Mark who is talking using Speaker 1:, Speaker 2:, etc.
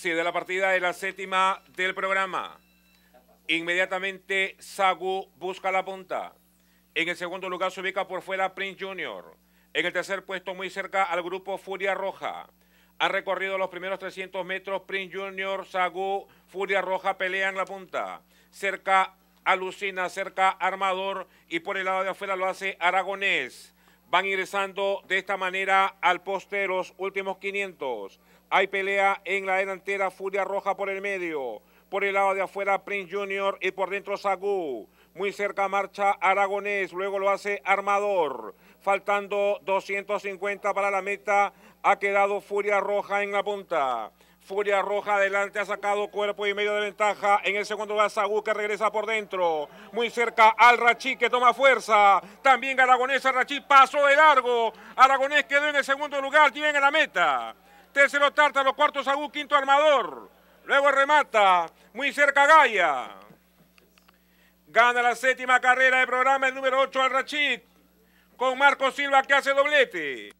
Speaker 1: Sí, de la partida de la séptima del programa. Inmediatamente Sagu busca la punta. En el segundo lugar se ubica por fuera Prince Junior. En el tercer puesto muy cerca al grupo Furia Roja. Ha recorrido los primeros 300 metros. Prince Junior, Sagu, Furia Roja pelean la punta. Cerca Alucina, cerca Armador y por el lado de afuera lo hace Aragonés van ingresando de esta manera al poste de los últimos 500. Hay pelea en la delantera, Furia Roja por el medio. Por el lado de afuera, Prince Junior y por dentro, Sagú. Muy cerca marcha Aragonés, luego lo hace Armador. Faltando 250 para la meta, ha quedado Furia Roja en la punta. Furia Roja adelante ha sacado cuerpo y medio de ventaja. En el segundo va Sagú que regresa por dentro. Muy cerca al Rachí que toma fuerza. También Aragonés Rachí pasó de largo. Aragonés quedó en el segundo lugar. tiene a la meta. Tercero los cuarto Sagú, quinto Armador. Luego remata. Muy cerca Gaya. Gana la séptima carrera de programa el número 8 al Rachid. Con Marco Silva que hace doblete.